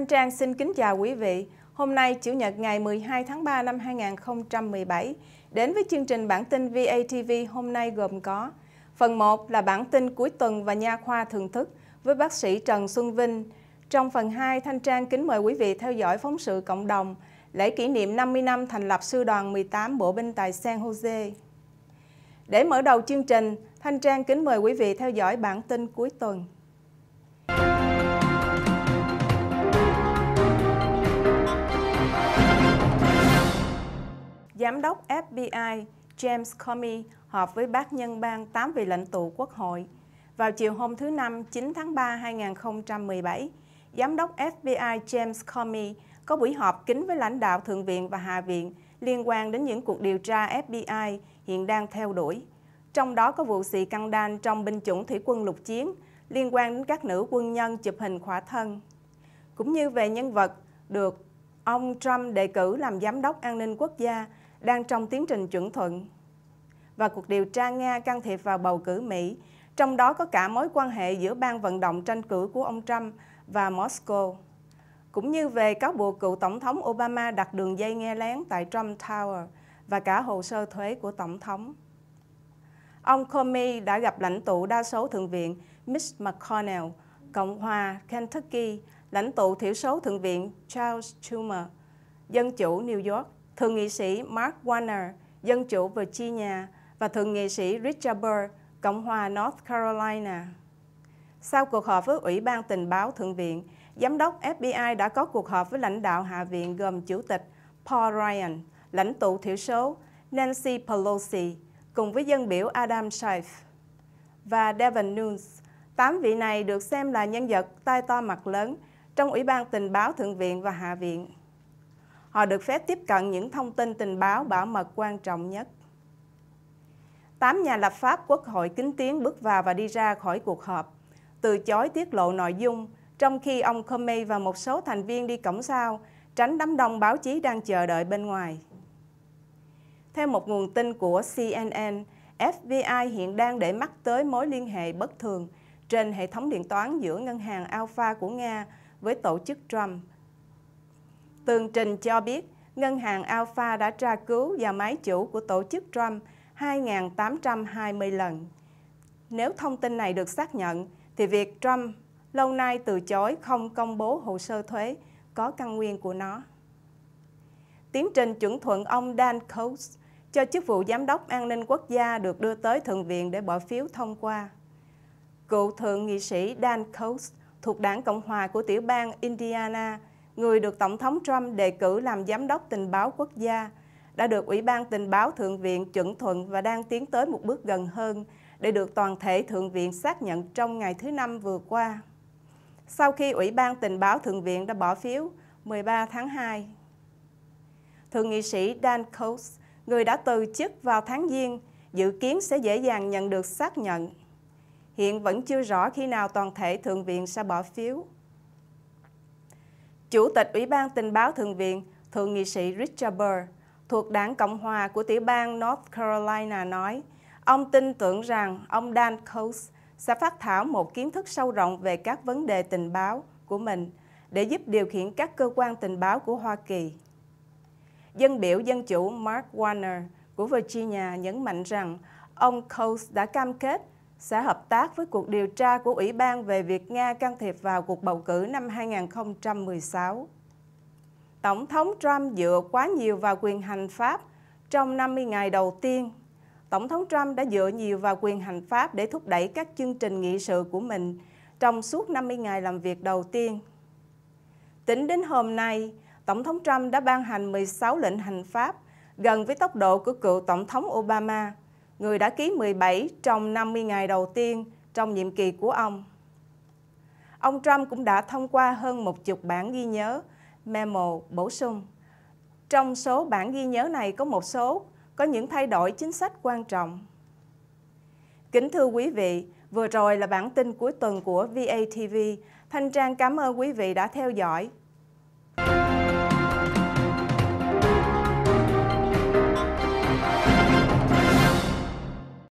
Thanh Trang xin kính chào quý vị. Hôm nay, Chủ nhật ngày 12 tháng 3 năm 2017, đến với chương trình bản tin VATV hôm nay gồm có Phần 1 là bản tin cuối tuần và nha khoa thường thức với bác sĩ Trần Xuân Vinh. Trong phần 2, Thanh Trang kính mời quý vị theo dõi phóng sự cộng đồng, lễ kỷ niệm 50 năm thành lập Sư đoàn 18 Bộ binh tại San Jose. Để mở đầu chương trình, Thanh Trang kính mời quý vị theo dõi bản tin cuối tuần. Giám đốc FBI James Comey họp với bác nhân bang 8 vị lãnh tụ quốc hội. Vào chiều hôm thứ Năm 9 tháng 3 2017, Giám đốc FBI James Comey có buổi họp kín với lãnh đạo Thượng viện và Hạ viện liên quan đến những cuộc điều tra FBI hiện đang theo đuổi. Trong đó có vụ xì căng đan trong binh chủng thủy quân lục chiến liên quan đến các nữ quân nhân chụp hình khỏa thân. Cũng như về nhân vật được ông Trump đề cử làm giám đốc an ninh quốc gia đang trong tiến trình chuẩn thuận và cuộc điều tra Nga can thiệp vào bầu cử Mỹ, trong đó có cả mối quan hệ giữa ban vận động tranh cử của ông Trump và Moscow, cũng như về cáo buộc cựu Tổng thống Obama đặt đường dây nghe lén tại Trump Tower và cả hồ sơ thuế của Tổng thống. Ông Comey đã gặp lãnh tụ đa số Thượng viện Mitch McConnell, Cộng hòa Kentucky, lãnh tụ thiểu số Thượng viện Charles Schumer, Dân chủ New York thượng nghị sĩ Mark Warner, Dân chủ Virginia và thượng nghị sĩ Richard Burr, Cộng hòa North Carolina. Sau cuộc họp với Ủy ban Tình báo Thượng viện, Giám đốc FBI đã có cuộc họp với lãnh đạo Hạ viện gồm Chủ tịch Paul Ryan, lãnh tụ thiểu số Nancy Pelosi, cùng với dân biểu Adam Schiff và Devin Nunes. Tám vị này được xem là nhân vật tai to mặt lớn trong Ủy ban Tình báo Thượng viện và Hạ viện. Họ được phép tiếp cận những thông tin tình báo bảo mật quan trọng nhất. Tám nhà lập pháp quốc hội kính tiến bước vào và đi ra khỏi cuộc họp, từ chối tiết lộ nội dung, trong khi ông Comey và một số thành viên đi cổng sau, tránh đám đông báo chí đang chờ đợi bên ngoài. Theo một nguồn tin của CNN, FBI hiện đang để mắt tới mối liên hệ bất thường trên hệ thống điện toán giữa ngân hàng Alpha của Nga với tổ chức Trump Tường trình cho biết, ngân hàng Alpha đã tra cứu và máy chủ của tổ chức Trump 2.820 lần. Nếu thông tin này được xác nhận, thì việc Trump lâu nay từ chối không công bố hồ sơ thuế có căn nguyên của nó. Tiến trình chuẩn thuận ông Dan Coates cho chức vụ Giám đốc An ninh Quốc gia được đưa tới Thượng viện để bỏ phiếu thông qua. Cựu Thượng nghị sĩ Dan Coates thuộc đảng Cộng hòa của tiểu bang Indiana người được Tổng thống Trump đề cử làm giám đốc tình báo quốc gia, đã được Ủy ban Tình báo Thượng viện chuẩn thuận và đang tiến tới một bước gần hơn để được toàn thể Thượng viện xác nhận trong ngày thứ Năm vừa qua. Sau khi Ủy ban Tình báo Thượng viện đã bỏ phiếu 13 tháng 2, Thượng nghị sĩ Dan Coates, người đã từ chức vào tháng Giêng, dự kiến sẽ dễ dàng nhận được xác nhận. Hiện vẫn chưa rõ khi nào toàn thể Thượng viện sẽ bỏ phiếu. Chủ tịch Ủy ban Tình báo Thượng viện, Thượng nghị sĩ Richard Burr, thuộc đảng Cộng hòa của tiểu bang North Carolina nói, ông tin tưởng rằng ông Dan Coates sẽ phát thảo một kiến thức sâu rộng về các vấn đề tình báo của mình để giúp điều khiển các cơ quan tình báo của Hoa Kỳ. Dân biểu dân chủ Mark Warner của Virginia nhấn mạnh rằng ông Coates đã cam kết sẽ hợp tác với cuộc điều tra của Ủy ban về việc Nga can thiệp vào cuộc bầu cử năm 2016. Tổng thống Trump dựa quá nhiều vào quyền hành pháp trong 50 ngày đầu tiên. Tổng thống Trump đã dựa nhiều vào quyền hành pháp để thúc đẩy các chương trình nghị sự của mình trong suốt 50 ngày làm việc đầu tiên. Tính đến hôm nay, Tổng thống Trump đã ban hành 16 lệnh hành pháp, gần với tốc độ của cựu Tổng thống Obama người đã ký 17 trong 50 ngày đầu tiên trong nhiệm kỳ của ông. Ông Trump cũng đã thông qua hơn một chục bản ghi nhớ, memo bổ sung. Trong số bản ghi nhớ này có một số có những thay đổi chính sách quan trọng. Kính thưa quý vị, vừa rồi là bản tin cuối tuần của VATV. Thanh Trang cảm ơn quý vị đã theo dõi.